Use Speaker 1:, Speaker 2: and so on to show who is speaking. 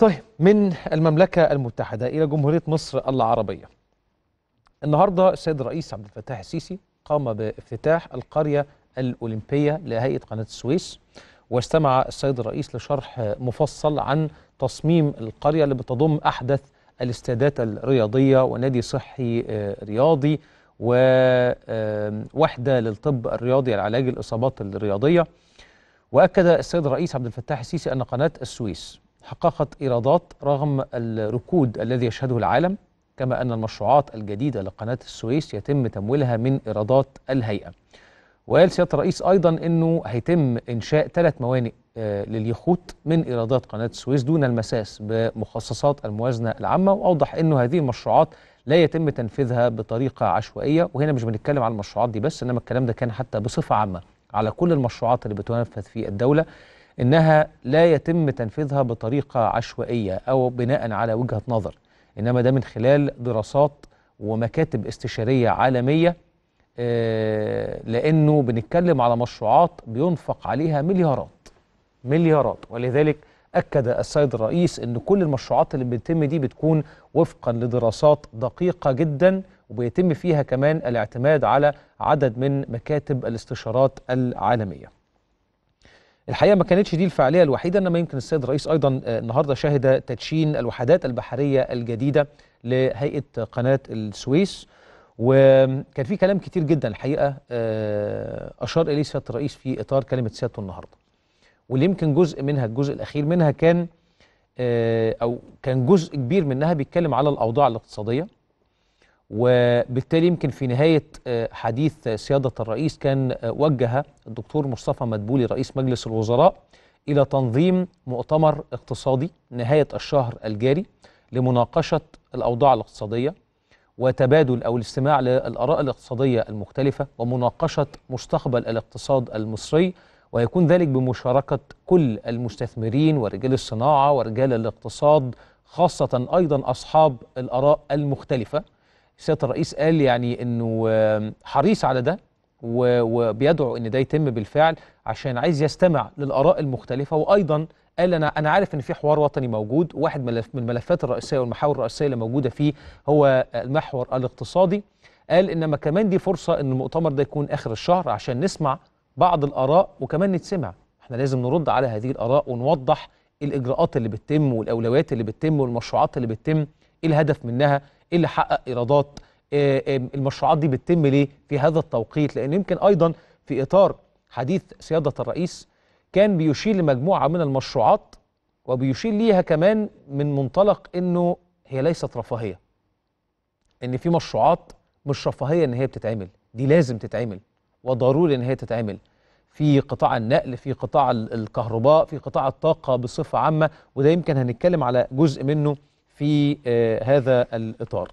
Speaker 1: طيب من المملكة المتحدة إلى جمهورية مصر العربية النهاردة السيد الرئيس عبد الفتاح السيسي قام بافتتاح القرية الأولمبية لهيئة قناة السويس واستمع السيد الرئيس لشرح مفصل عن تصميم القرية اللي بتضم أحدث الاستادات الرياضية ونادي صحي آه، رياضي ووحدة للطب الرياضي لعلاج الإصابات الرياضية وأكد السيد الرئيس عبد الفتاح السيسي أن قناة السويس حققت إيرادات رغم الركود الذي يشهده العالم كما أن المشروعات الجديدة لقناة السويس يتم تمويلها من إيرادات الهيئة وقال سيادة الرئيس أيضا أنه هيتم إنشاء ثلاث موانئ آه، لليخوت من إيرادات قناة السويس دون المساس بمخصصات الموازنة العامة وأوضح أنه هذه المشروعات لا يتم تنفيذها بطريقة عشوائية وهنا مش بنتكلم على المشروعات دي بس إنما الكلام ده كان حتى بصفة عامة على كل المشروعات اللي بتنفذ في الدولة انها لا يتم تنفيذها بطريقه عشوائيه او بناء على وجهه نظر انما ده من خلال دراسات ومكاتب استشاريه عالميه آه، لانه بنتكلم على مشروعات بينفق عليها مليارات مليارات ولذلك اكد السيد الرئيس ان كل المشروعات اللي بتتم دي بتكون وفقا لدراسات دقيقه جدا وبيتم فيها كمان الاعتماد على عدد من مكاتب الاستشارات العالميه الحقيقه ما كانتش دي الفعاليه الوحيده انما يمكن السيد الرئيس ايضا آه، النهارده شهد تدشين الوحدات البحريه الجديده لهيئه قناه السويس وكان في كلام كتير جدا الحقيقه آه، اشار اليه سياده الرئيس في اطار كلمه سيادته النهارده واللي يمكن جزء منها الجزء الاخير منها كان آه، او كان جزء كبير منها بيتكلم على الاوضاع الاقتصاديه وبالتالي يمكن في نهاية آه، حديث آه، سيادة الرئيس كان آه، وجه الدكتور مصطفى مدبولي رئيس مجلس الوزراء إلى تنظيم مؤتمر اقتصادي نهاية الشهر الجاري لمناقشة الأوضاع الاقتصادية وتبادل أو الاستماع للآراء الاقتصادية المختلفة ومناقشة مستقبل الاقتصاد المصري ويكون ذلك بمشاركة كل المستثمرين ورجال الصناعة ورجال الاقتصاد خاصة أيضا أصحاب الآراء المختلفة سياده الرئيس قال يعني انه حريص على ده وبيدعو ان ده يتم بالفعل عشان عايز يستمع للاراء المختلفه وايضا قال انا انا عارف ان في حوار وطني موجود واحد من الملفات الرئيسيه والمحاور الرئيسيه اللي موجوده فيه هو المحور الاقتصادي قال انما كمان دي فرصه ان المؤتمر ده يكون اخر الشهر عشان نسمع بعض الاراء وكمان نتسمع احنا لازم نرد على هذه الاراء ونوضح الاجراءات اللي بتتم والاولويات اللي بتتم والمشروعات اللي بتتم ايه الهدف منها ايه اللي حقق ايرادات آه، آه، المشروعات دي بتتم ليه في هذا التوقيت لان يمكن ايضا في اطار حديث سياده الرئيس كان بيشير لمجموعه من المشروعات وبيشير ليها كمان من منطلق انه هي ليست رفاهيه ان في مشروعات مش رفاهيه ان هي بتتعمل دي لازم تتعمل وضروري ان هي تتعمل في قطاع النقل في قطاع الكهرباء في قطاع الطاقه بصفه عامه وده يمكن هنتكلم على جزء منه في آه، هذا الإطار